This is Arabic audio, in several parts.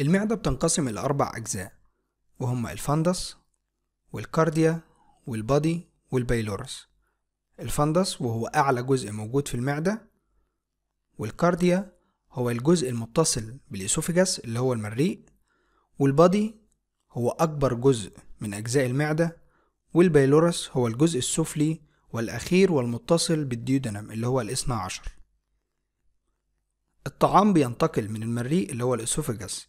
المعدة بتنقسم إلى أربع أجزاء وهما الفندس والكارديا والبادي والبايلورس الفندس وهو أعلى جزء موجود في المعدة والكارديا هو الجزء المتصل بالإسوفيجاس اللي هو المريء والبادي هو أكبر جزء من أجزاء المعدة والبايلورس هو الجزء السفلي والأخير والمتصل بالديودنم اللي هو الاثنى عشر الطعام بينتقل من المريء اللي هو الإسوفيجاس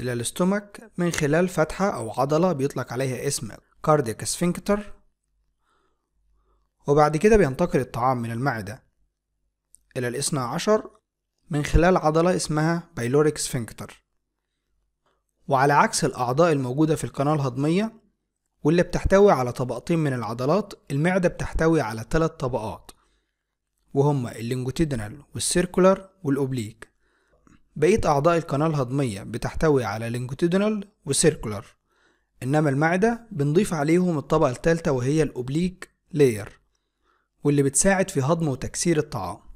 إلى الاستومك من خلال فتحة أو عضلة بيطلق عليها اسم كارديك سفنكتر وبعد كده بينتقل الطعام من المعدة إلى الاثنى عشر من خلال عضلة اسمها بايلوريك سفنكتر وعلى عكس الأعضاء الموجودة في القناة الهضمية واللي بتحتوي على طبقتين من العضلات المعدة بتحتوي على ثلاث طبقات وهما اللينجوتيدنال والسيركولار والأوبليك بقية أعضاء القناة الهضمية بتحتوي على لينكوتيدونال وسيركولار إنما المعدة بنضيف عليهم الطبقة التالتة وهي الأوبليك لاير واللي بتساعد في هضم وتكسير الطعام